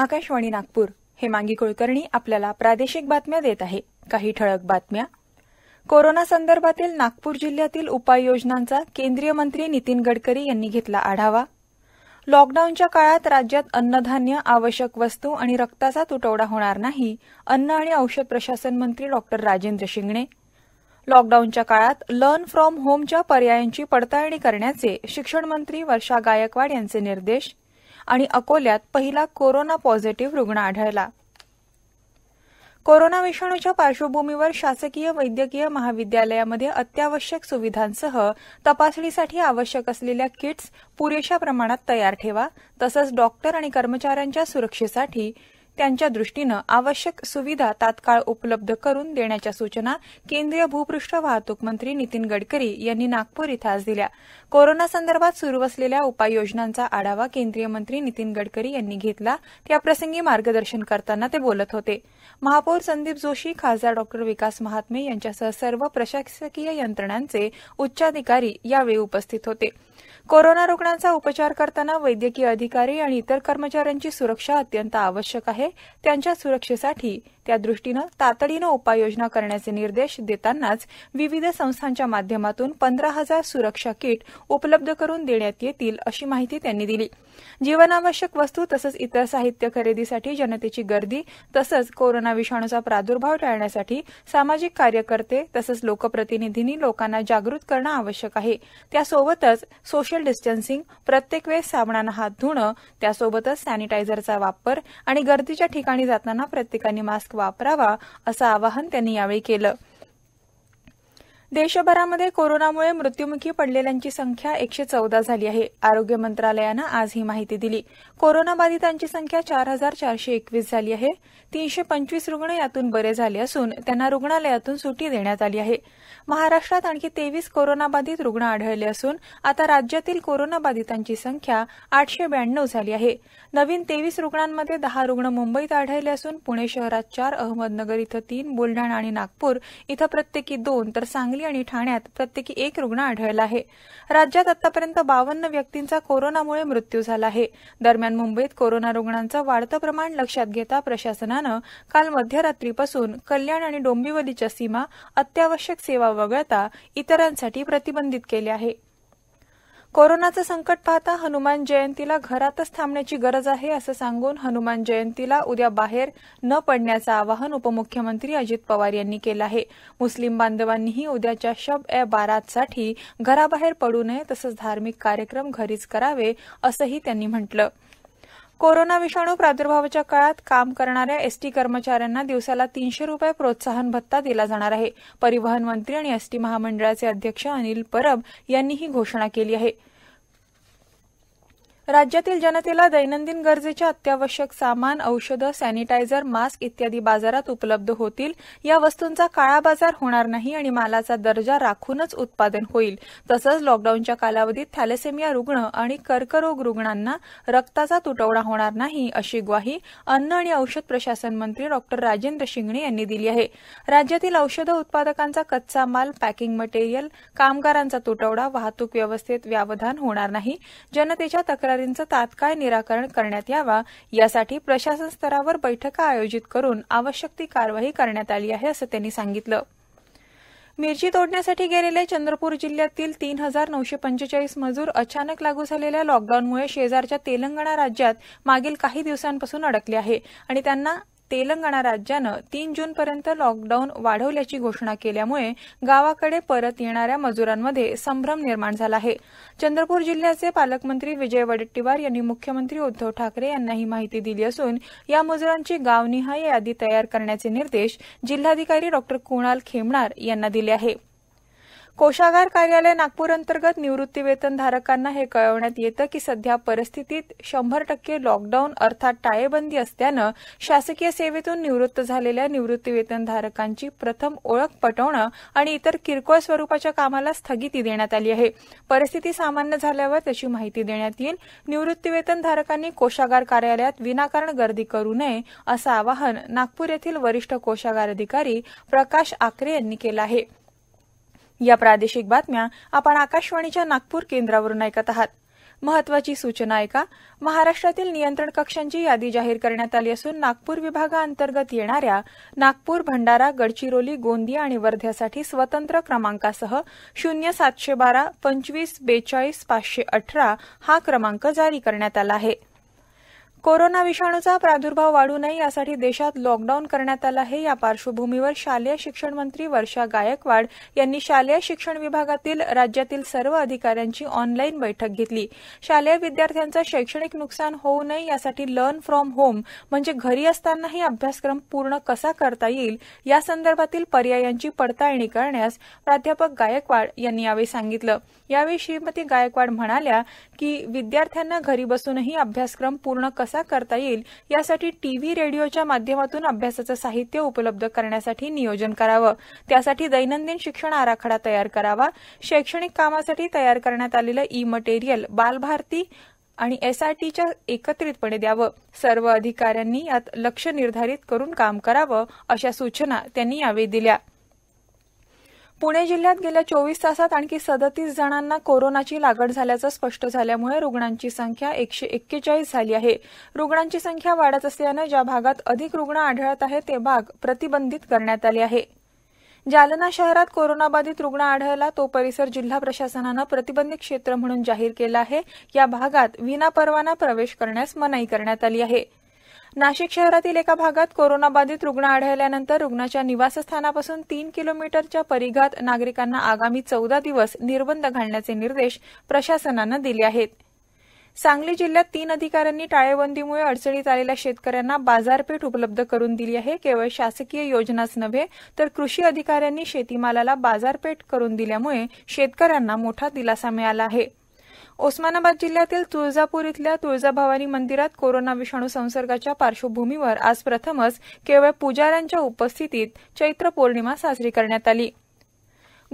आकाशवाणी नागपूर हेमांगी कुलकर्णी आपल्याला प्रादेशिक बातम्या देत आहे काही ठळक बातम्या कोरोना संदर्भातील नागपूर जिल्ह्यातील उपाययोजनांचा केंद्रीय मंत्री नितीन गडकरी यांनी घेतला आढावा लॉकडाऊनच्या काळात राज्यात अन्नधान्य आवश्यक वस्तू आणि रक्ताचा तुटवडा होणार नाही अन्न आणि औषध प्रशासन मंत्री डॉ राजेंद्र शिंगणे लॉकडाऊनच्या काळात लर्न फ्रॉम होमच्या पर्यायांची पडताळणी करण्याचे शिक्षण मंत्री वर्षा गायकवाड यांचे निर्देश आणि अकोल्यात पहिला कोरोना पॉझिटिव्ह रुग्ण आढळला कोरोना विषाणूच्या पार्श्वभूमीवर शासकीय वैद्यकीय महाविद्यालयामध्ये अत्यावश्यक सुविधांसह तपासणीसाठी आवश्यक असलेल्या किट्स पुरेशा प्रमाणात तयार ठेवा तसंच डॉक्टर आणि कर्मचाऱ्यांच्या सुरक्षेसाठी त्यांच्या दृष्टीनं आवश्यक सुविधा तात्काळ उपलब्ध करून देण्याच्या सूचना केंद्रीय भूपृष्ठ वाहतूक मंत्री नितीन गडकरी यांनी नागपूर इथं आज दिल्या कोरोना संदर्भात सुरू असलेल्या उपाययोजनांचा आढावा केंद्रीय मंत्री नितीन गडकरी यांनी घेतला त्याप्रसंगी मार्गदर्शन करताना ते बोलत होते महापौर संदीप जोशी खासदार डॉक्टर विकास महात्मे यांच्यासह सर्व प्रशासकीय यंत्रणांचे उच्चाधिकारी यावेळी उपस्थित होते कोरोना रुग्णांचा उपचार करताना वैद्यकीय अधिकारी आणि इतर कर्मचाऱ्यांची सुरक्षा अत्यंत आवश्यक आहे आहे त्यांच्या सुरक्षेसाठी त्यादृष्टीनं तातडीनं उपाययोजना करण्याचे निर्देश देतानाच विविध संस्थांच्या माध्यमातून पंधरा हजार सुरक्षा किट उपलब्ध करून देण्यात येतील अशी माहिती त्यांनी दिली जीवनावश्यक वस्तू तसंच इतर साहित्य खरेदीसाठी जनतेची गर्दी तसंच कोरोना विषाणूचा प्रादुर्भाव टाळण्यासाठी सामाजिक कार्यकर्ते तसंच लोकप्रतिनिधींनी लोकांना जागृत करणं आवश्यक आहे त्यासोबतच सोशल डिस्टन्सिंग प्रत्येक वेळेस साबणानं हात धुणं त्यासोबतच सॅनिटायझरचा वापर आणि गर्दीच्या ठिकाणी जाताना प्रत्येकाने मास्क वापरावा असं आवाहन त्यांनी यावेळी केलं देशभरामध्ये कोरोनामुळे मृत्यूमुखी पडलेल्यांची संख्या एकशे चौदा झाली आहे आरोग्य मंत्रालयानं आज ही माहिती दिली कोरोनाबाधितांची संख्या चार हजार चारशे एकवीस झाली आहे तीनशे पंचवीस रुग्ण यातून बरे झाले असून त्यांना रुग्णालयातून सुटी देण्यात आली आहे महाराष्ट्रात आणखी तेवीस कोरोनाबाधित रुग्ण आढळले असून आता राज्यातील कोरोनाबाधितांची संख्या आठशे झाली आहे नवीन तेवीस रुग्णांमध्ये दहा रुग्ण मुंबईत आढळले असून पुणे शहरात चार अहमदनगर इथं तीन बुलढाणा आणि नागपूर इथं प्रत्येकी दोन तर सांगली आणि ठाण्यात प्रत्येकी एक रुग्ण आढळला आहे राज्यात आतापर्यंत बावन्न व्यक्तींचा कोरोनामुळे मृत्यू झाला आहे दरम्यान मुंबईत कोरोना रुग्णांचं वाढतं प्रमाण लक्षात घेता प्रशासनानं काल मध्यरात्रीपासून कल्याण आणि डोंबिवलीच्या सीमा अत्यावश्यक सेवा वगळता इतरांसाठी प्रतिबंधित केल्या आहेत कोरोनाचं संकट पाहता हनुमान जयंतीला घरातच थांबण्याची गरज आहे असं सांगून हनुमान जयंतीला उद्या बाहेर न पडण्याचं आवाहन उपमुख्यमंत्री अजित पवार यांनी केलं आहे मुस्लिम बांधवांनीही उद्याच्या शब ए बारातसाठी घराबाहेर पडू नये तसंच धार्मिक कार्यक्रम घरीच करावे असंही त्यांनी म्हटलं आहे कोरोना विषाणू प्रादुर्भावाच्या काळात काम करणाऱ्या एसटी कर्मचाऱ्यांना दिवसाला तीनशे रुपये प्रोत्साहन भत्ता दिला जाणार आहे परिवहन मंत्री आणि एसटी महामंडळाचे अध्यक्ष अनिल परब यांनी ही घोषणा केली आहे राज्यातील जनतेला दैनंदिन गरजेच्या अत्यावश्यक सामान औषधं सॅनिटायझर मास्क इत्यादी बाजारात उपलब्ध होतील या वस्तूंचा काळाबाजार होणार नाही आणि मालाचा दर्जा राखूनच उत्पादन होईल तसंच लॉकडाऊनच्या कालावधीत थॅलेसेमिया रुग्ण आणि कर्करोग रुग्णांना रक्ताचा तुटवडा होणार नाही अशी ग्वाही अन्न आणि औषध प्रशासन मंत्री डॉ राजेंद्र शिंगणे यांनी दिली आहे राज्यातील औषध उत्पादकांचा कच्चा माल पॅकिंग मटेरियल कामगारांचा तुटवडा वाहतूक व्यवस्थेत व्यवधान होणार नाही जनतेच्या तक्रारी तक्रारींचं तात्काळ निराकरण करण्यात यावा यासाठी प्रशासन स्तरावर बैठका आयोजित करून आवश्यक ती कारवाई करण्यात आली आहे असं त्यांनी सांगितलं मिरची तोडण्यासाठी गेलेले चंद्रपूर जिल्ह्यातील तीन हजार नऊशे पंचेचाळीस मजूर अचानक लागू झालेल्या लॉकडाऊनमुळे शेजारच्या तेलंगणा राज्यात मागील काही दिवसांपासून अडकले आहे आणि त्यांना तेलंगणा राज्यानं तीन जूनपर्यंत लॉकडाऊन वाढवल्याची घोषणा केल्यामुळे गावाकडे परत येणाऱ्या मजुरांमध्ये संभ्रम निर्माण झाला आहे चंद्रपूर जिल्ह्याचे पालकमंत्री विजय वडेट्टीवार यांनी मुख्यमंत्री उद्धव ठाकरे यांना ही माहिती दिली असून या मजुरांची गावनिहाय यादी तयार करण्याचे निर्देश जिल्हाधिकारी डॉ कुणाल खेमणार यांना दिले आहेत कोषागार कार्यालय नागपूर अंतर्गत वेतन धारकांना हे कळवण्यात येतं की सध्या परिस्थितीत शंभर टक्के लॉकडाऊन अर्थात टाळेबंदी असल्यानं शासकीय सेवेतून निवृत्त झालेल्या निवृत्तीवेतनधारकांची धारकांची प्रथम ओळख पटवणं आणि इतर किरकोळ स्वरूपाच्या कामाला स्थगिती देण्यात आली आहे परिस्थिती सामान्य झाल्यावर त्याची माहिती देण्यात येईल वेतन धारकांनी कोषागार कार्यालयात विनाकारण गर्दी करू नये असं आवाहन नागपूर येथील वरिष्ठ कोषागार अधिकारी प्रकाश आकरे यांनी केलं आहे या प्रादेशिक बातम्या आपण आकाशवाणीच्या नागपूर केंद्रावरून ऐकत आहात महत्वाची सूचना ऐका महाराष्ट्रातील नियंत्रण कक्षांची यादी जाहीर करण्यात आली असून नागपूर विभागाअंतर्गत येणाऱ्या नागपूर भंडारा गडचिरोली गोंदिया आणि वर्ध्यासाठी स्वतंत्र क्रमांकासह शून्य सातशे बारा पंचवीस बेचाळीस पाचशे अठरा हा क्रमांक जारी करण्यात आला आहे कोरोना विषाणूचा प्रादुर्भाव वाढू नये यासाठी देशात लॉकडाऊन करण्यात आला आहे या पार्श्वभूमीवर शालेय शिक्षण मंत्री वर्षा गायकवाड यांनी शालेय शिक्षण विभागातील राज्यातील सर्व अधिकाऱ्यांची ऑनलाईन बैठक घेतली शालेय विद्यार्थ्यांचं शैक्षणिक नुकसान होऊ नये यासाठी लर्न फ्रॉम होम म्हणजे घरी असतानाही अभ्यासक्रम पूर्ण कसा करता येईल यासंदर्भातील पर्यायांची पडताळणी करण्यास प्राध्यापक गायकवाड यांनी यावेळी सांगितलं यावेळी श्रीमती गायकवाड म्हणाल्या की विद्यार्थ्यांना घरी बसूनही अभ्यासक्रम पूर्ण कसा करता येईल यासाठी टीव्ही रेडिओच्या माध्यमातून अभ्यासाचं साहित्य उपलब्ध करण्यासाठी नियोजन करावं त्यासाठी दैनंदिन शिक्षण आराखडा तयार करावा शैक्षणिक कामासाठी तयार करण्यात आलेलं ई मटेरियल बालभारती आणि एसआरटीच्या एकत्रितपणे द्यावं सर्व अधिकाऱ्यांनी यात लक्ष निर्धारित करून काम करावं अशा सूचना त्यांनी यावेळी दिल्या पुणे जिल्ह्यात गेल्या चोवीस तासात आणखी सदतीस जणांना कोरोनाची लागण झाल्याचं स्पष्ट झाल्यामुळे रुग्णांची संख्या एकशे एक्केचाळीस झाली आहे रुग्णांची संख्या वाढत असल्यानं ज्या भागात अधिक रुग्ण आढळत आहे ते भाग प्रतिबंधित करण्यात आले आहे जालना शहरात कोरोनाबाधित रुग्ण आढळला तो परिसर जिल्हा प्रशासनानं प्रतिबंधित क्षेत्र म्हणून जाहीर केला आहे या भागात विनापरवाना प्रवेश करण्यास मनाई करण्यात आली आहे नाशिक शहरातील एका भागात कोरोनाबाधित रुग्ण आढळल्यानंतर रुग्णाच्या निवासस्थानापासून तीन किलोमीटरच्या परिघात नागरिकांना आगामी चौदा दिवस निर्बंध घालण्याचे निर्देश प्रशासनानं दिले आहेत सांगली जिल्ह्यात तीन अधिकाऱ्यांनी टाळेबंदीमुळे अडचणीत आलेल्या शेतकऱ्यांना बाजारपेठ उपलब्ध करून दिली आहे केवळ शासकीय योजनाच नव्हे तर कृषी अधिकाऱ्यांनी शेतीमालाला बाजारपेठ करून दिल्यामुळे शेतकऱ्यांना मोठा दिलासा मिळाला आहे उस्मानाबाद जिल्ह्यातील तुळजापूर इथल्या तुळजाभवानी मंदिरात कोरोना विषाणू संसर्गाच्या पार्श्वभूमीवर आज प्रथमच केवळ पुजाऱ्यांच्या उपस्थितीत चैत्र पौर्णिमा साजरी करण्यात आली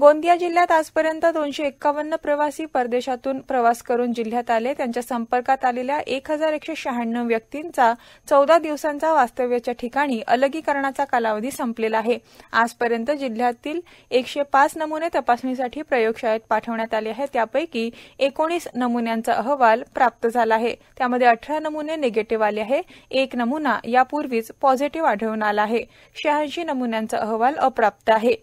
गोंदिया जिल्ह्यात आजपर्यंत दोनशे एक्कावन्न प्रवासी परदेशातून प्रवास करून जिल्ह्यात आले त्यांच्या संपर्कात आलेल्या एक हजार एकशे शहाण्णव व्यक्तींचा चौदा दिवसांचा वास्तव्याच्या ठिकाणी अलगीकरणाचा कालावधी संपलेला आहे आजपर्यंत जिल्ह्यातील एकशे पाच नमुने तपासणीसाठी प्रयोगशाळेत पाठवण्यात आले आहेत त्यापैकी एकोणीस नमुन्यांचा अहवाल प्राप्त झाला आहे त्यामध्ये अठरा नमुने निगेटिव्ह आले आहे एक नमुना यापूर्वीच पॉझिटिव्ह आढळून आला आहे शहाऐंशी नमुन्यांचा अहवाल अप्राप्त आहे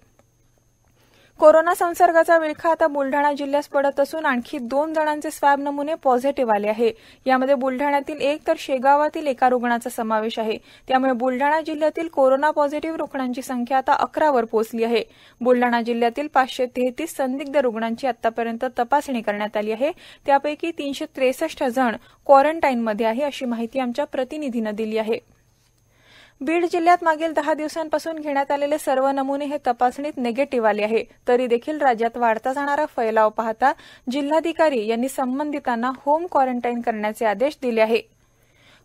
कोरोना संसर्गाचा विळखा आता बुलढाणा जिल्ह्यास पडत असून आणखी दोन जणांचे स्वॅब नमुने पॉझिटिव्ह आले आहे यामध्ये बुलढाण्यातील एक तर शेगावातील एका रुग्णाचा समावेश आहे त्यामुळे बुलढाणा जिल्ह्यातील कोरोना पॉझिटिव्ह रुग्णांची संख्या आता अकरावर पोहोचली आहे बुलढाणा जिल्ह्यातील पाचशे तेहतीस संदिग्ध रुग्णांची आतापर्यंत तपासणी करण्यात आली आहे त्यापैकी तीनशे त्रेसष्ट जण क्वारंटाईनमध्ये आहे अशी माहिती आमच्या प्रतिनिधीनं दिली आहे बीड जिल्ह्यात मागील दहा दिवसांपासून घेण्यात आलेले सर्व नमुने हे तपासणीत निगेटिव्ह आले आहे तरी देखील राज्यात वाढता जाणारा फैलाव पाहता जिल्हाधिकारी यांनी संबंधितांना होम क्वारंटाईन करण्याचे आदेश दिले आहे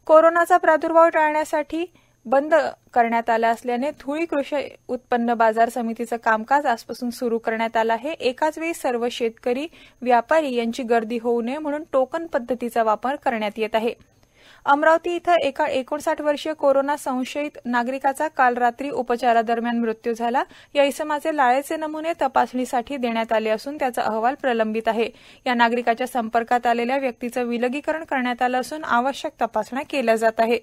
कोरोनाचा प्रादुर्भाव टाळण्यासाठी बंद करण्यात आला असल्याने धुळी कृषी उत्पन्न बाजार समितीचं कामकाज आजपासून सुरू करण्यात आलं आहे एकाच वेळी सर्व शेतकरी व्यापारी यांची गर्दी होऊ नये म्हणून टोकन पद्धतीचा वापर करण्यात येत आहे अमरावती इथं एका एकोणसाठ वर्षीय कोरोना संशयित नागरिकाचा काल रात्री उपचारादरम्यान मृत्यू झाला या इसमाचे लाळेचे नमुने तपासणीसाठी देण्यात आले असून त्याचा अहवाल प्रलंबित आहे या नागरिकाच्या संपर्कात आलेल्या व्यक्तीचं विलगीकरण करण्यात आलं असून आवश्यक तपासण्या केल्या जात आहे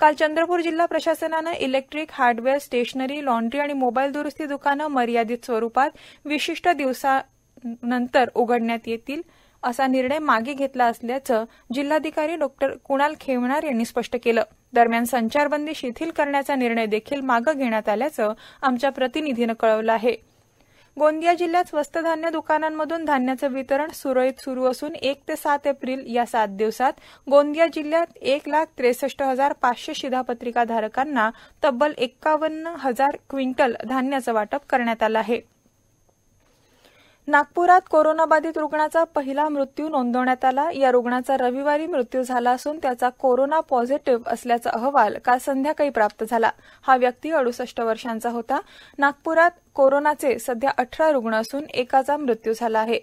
काल चंद्रपूर जिल्हा प्रशासनानं इलेक्ट्रिक हार्डवेअर स्टेशनरी लॉन्ड्री आणि मोबाईल दुरुस्ती दुकानं मर्यादित स्वरूपात विशिष्ट दिवसानंतर उघडण्यात येतील असा निर्णय मागे घेतला असल्याचं जिल्हाधिकारी डॉ कुणाल खेवणार यांनी स्पष्ट केलं दरम्यान संचारबंदी शिथिल करण्याचा निर्णय देखील मागे घेण्यात आल्याचं आमच्या प्रतिनिधीनं कळवलं आहे गोंदिया जिल्ह्यात स्वस्त धान्य दुकानांमधून धान्याचं वितरण सुरळीत सुरू असून एक ते सात एप्रिल या सात दिवसात गोंदिया जिल्ह्यात एक लाख त्रेसष्ट हजार पाचशे शिधापत्रिकाधारकांना तब्बल एक्कावन्न हजार क्विंटल धान्याचं वाटप करण्यात आलं आहे नागप्रात कोरोनाबाधित रुग्णाचा पहिला मृत्यू नोंदवण्यात आला या रुग्णाचा रविवारी मृत्यू झाला असून त्याचा कोरोना पॉझिटिव्ह असल्याचा अहवाल काल संध्याकाळी प्राप्त झाला हा व्यक्ती अडुसष्ट वर्षांचा होता नागप्रात कोरोनाचे सध्या अठरा रुग्ण असून एकाचा मृत्यू झाला आहे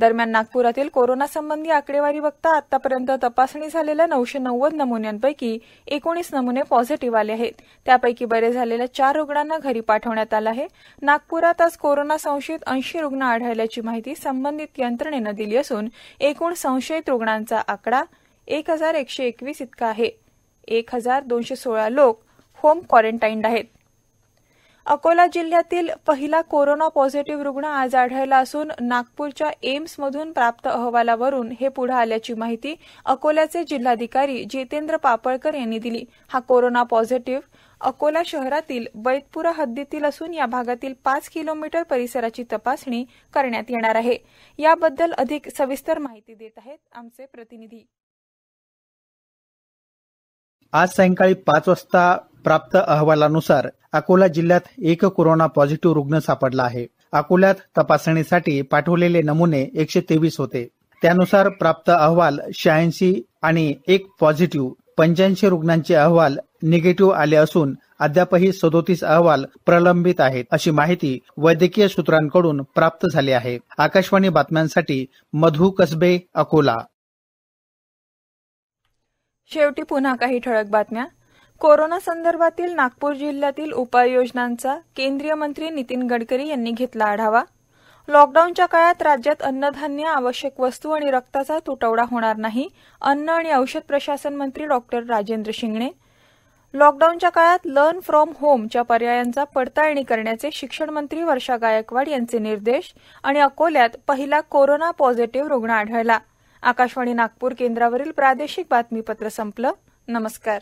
दरम्यान नागप्रातील कोरोनासंबंधी आकडेवारी बघता आतापर्यंत तपासणी झालेल्या नऊशे नव्वद नमुन्यांपैकी एकोणीस नमुने पॉझिटिव्ह आले आहेत त्यापैकी बरे झालेल्या चार रुग्णांना घरी पाठवण्यात आलं आहे नागप्रात आज कोरोना संशयित ऐंशी रुग्ण आढळल्याची माहिती संबंधित यंत्रणेनं दिली असून एकूण संशयित रुग्णांचा आकडा एक हजार एकशे एकवीस इतका आहे एक हजार दोनशे सोळा लोक होम क्वारंटाईन्ड आहेत अकोला जिल्ह्यातील पहिला कोरोना पॉझिटिव्ह रुग्ण आज आढळला असून नागपूरच्या एम्समधून प्राप्त अहवालावरून हे पुढे आल्याची माहिती अकोल्याचे जिल्हाधिकारी जितेंद्र पापळकर यांनी दिली हा कोरोना पॉझिटिव्ह अकोला शहरातील बैतपुरा हद्दीतील असून या भागातील पाच किलोमीटर परिसराची तपासणी करण्यात येणार आहे याबद्दल अधिक सविस्तर माहिती देत आहेत आमचे प्रतिनिधी आज सायंकाळी पाच वाजता प्राप्त अहवालानुसार अकोला जिल्ह्यात एक कोरोना पॉझिटिव्ह रुग्ण सापडला आहे अकोल्यात तपासणीसाठी पाठवलेले नमुने एकशे तेवीस होते त्यानुसार प्राप्त अहवाल शहाऐंशी आणि एक पॉझिटिव्ह पंच्याऐंशी रुग्णांचे अहवाल निगेटिव्ह आले असून अद्यापही सदोतीस अहवाल प्रलंबित आहेत अशी माहिती वैद्यकीय सूत्रांकडून प्राप्त झाली आहे आकाशवाणी बातम्यांसाठी मधु कसबे अकोला शेवटी पुन्हा काही ठळक बातम्या कोरोना संदर्भातील नागपूर जिल्ह्यातील उपाययोजनांचा केंद्रीय मंत्री नितीन गडकरी यांनी घेतला आढावा लॉकडाऊनच्या काळात राज्यात अन्नधान्य आवश्यक वस्तू आणि रक्ताचा तुटवडा होणार नाही अन्न आणि औषध प्रशासन मंत्री डॉक्टर राजेंद्र शिंगणे लॉकडाऊनच्या काळात लर्न फ्रॉम होमच्या पर्यायांचा पडताळणी करण्याचे शिक्षण मंत्री वर्षा गायकवाड यांचे निर्देश आणि अकोल्यात पहिला कोरोना पॉझिटिव्ह रुग्ण आढळला आकाशवाणी नागपूर केंद्रावरील प्रादेशिक बातमीपत्र संपलं नमस्कार